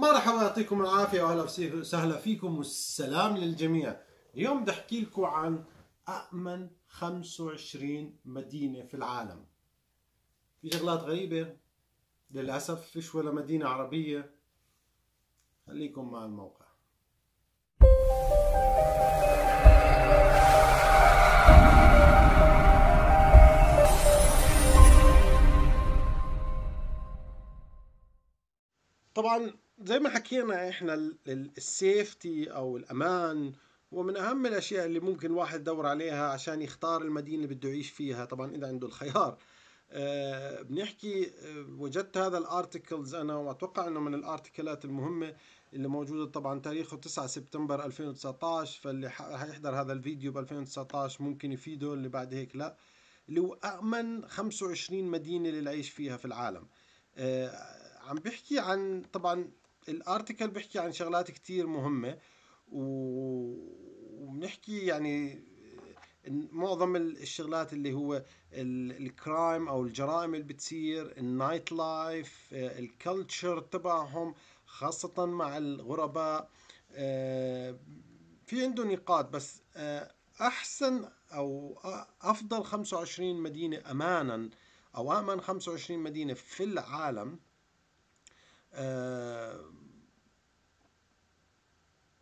مرحبا يعطيكم العافية وأهلا وسهلا فيكم والسلام للجميع اليوم بدي أحكي لكم عن أأمن 25 مدينة في العالم في شغلات غريبة للأسف فيش ولا مدينة عربية خليكم مع الموقع طبعا زي ما حكينا احنا السيفتي او الامان ومن اهم الاشياء اللي ممكن واحد يدور عليها عشان يختار المدينه اللي بده يعيش فيها طبعا اذا عنده الخيار آه، بنحكي آه، وجدت هذا الارتكلز انا واتوقع انه من الارتكلات المهمه اللي موجوده طبعا تاريخه 9 سبتمبر 2019 فاللي حيحضر هذا الفيديو ب 2019 ممكن يفيده اللي بعد هيك لا اللي هو امن 25 مدينه للعيش فيها في العالم آه، عم بحكي عن طبعا الارتكل بيحكي عن شغلات كتير مهمه وبنحكي يعني معظم الشغلات اللي هو الكرايم او الجرائم اللي بتصير النايت لايف الكلتشر تبعهم خاصه مع الغرباء آه، في عنده نقاط بس آه، احسن او افضل 25 مدينه امانا او امن 25 مدينه في العالم آه،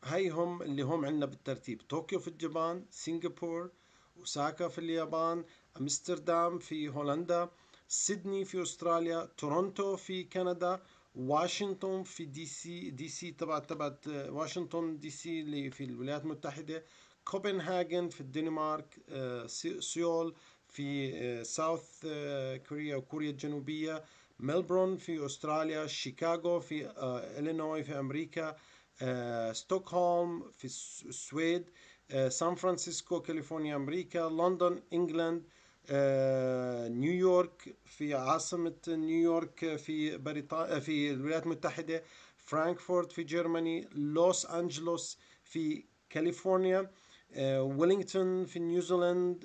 هاي هم اللي هم عندنا بالترتيب طوكيو في اليابان سنغافور اوساكا في اليابان امستردام في هولندا سيدني في استراليا تورونتو في كندا واشنطن في دي سي دي سي تبع تبعت آه، واشنطن دي سي اللي في الولايات المتحده كوبنهاجن في الدنمارك آه، سيول في ساوث كوريا وكوريا الجنوبيه ملبورن في أستراليا شيكاغو في إلينوي uh, في أمريكا ستوكهولم uh, في السويد سان فرانسيسكو كاليفورنيا أمريكا لندن إنجلاند نيويورك في عاصمة نيويورك في بريطانيا uh, في الولايات المتحدة فرانكفورت في جرماني لوس أنجلوس في كاليفورنيا ويلينغتون في نيوزيلاند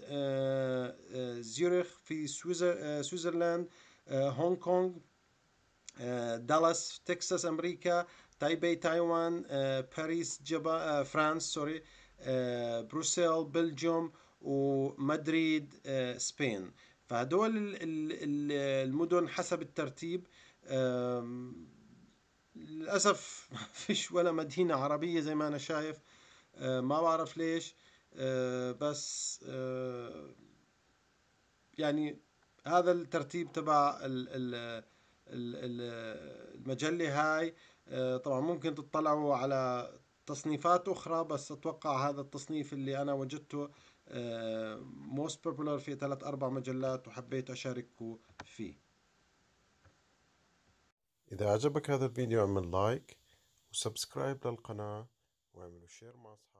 زيورخ في سويسرلاند هونغ كونغ دالاس تكساس امريكا تايبي تايوان باريس جبا فرانس سوري بروسيل بلجيوم ومدريد سبين فهدول المدن حسب الترتيب للأسف ما فيش ولا مدينة عربية زي ما أنا شايف آه، ما بعرف ليش آه، بس آه، يعني هذا الترتيب تبع المجلة هاي آه، طبعا ممكن تطلعوا على تصنيفات أخرى بس أتوقع هذا التصنيف اللي أنا وجدته موست آه، بوبولار في ثلاث أربع مجلات وحبيت أشارككم فيه إذا عجبك هذا الفيديو اعمل لايك وسبسكرايب للقناة واعملوا شير مع أصحابك